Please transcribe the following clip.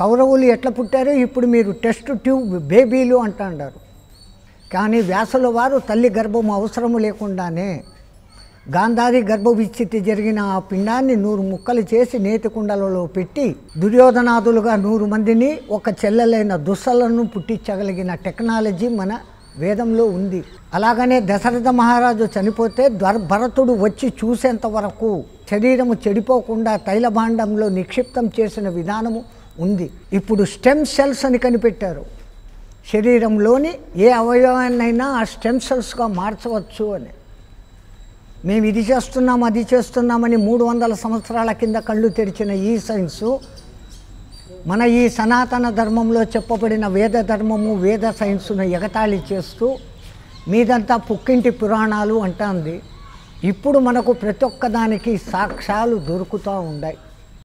కౌరవులు ఎట్లా పుట్టారో ఇప్పుడు మీరు టెస్ట్ ట్యూబ్ బేబీలు అంటారు కానీ వ్యాసుల వారు తల్లి గర్భం అవసరం లేకుండానే గాంధారి గర్భవిచ్ఛితి జరిగిన ఆ పిండాన్ని నూరు ముక్కలు చేసి నేతికుండలలో పెట్టి దుర్యోధనాదులుగా నూరు మందిని ఒక చెల్లెలైన దుస్సలను పుట్టించగలిగిన టెక్నాలజీ మన వేదంలో ఉంది అలాగనే దశరథ మహారాజు చనిపోతే భరతుడు వచ్చి చూసేంత వరకు శరీరము చెడిపోకుండా తైలభాండంలో నిక్షిప్తం చేసిన విధానము ఉంది ఇప్పుడు స్టెమ్ సెల్స్ అని కనిపెట్టారు శరీరంలోని ఏ అవయవాన్నైనా ఆ స్టెమ్ సెల్స్గా మార్చవచ్చు అని మేము ఇది చేస్తున్నాం అది చేస్తున్నామని మూడు వందల సంవత్సరాల కింద కళ్ళు తెరిచిన ఈ సైన్సు మన ఈ సనాతన ధర్మంలో చెప్పబడిన వేద ధర్మము వేద సైన్సును ఎగతాళి చేస్తూ మీదంతా పుక్కింటి పురాణాలు అంటుంది ఇప్పుడు మనకు ప్రతి ఒక్కదానికి సాక్ష్యాలు దొరుకుతూ ఉన్నాయి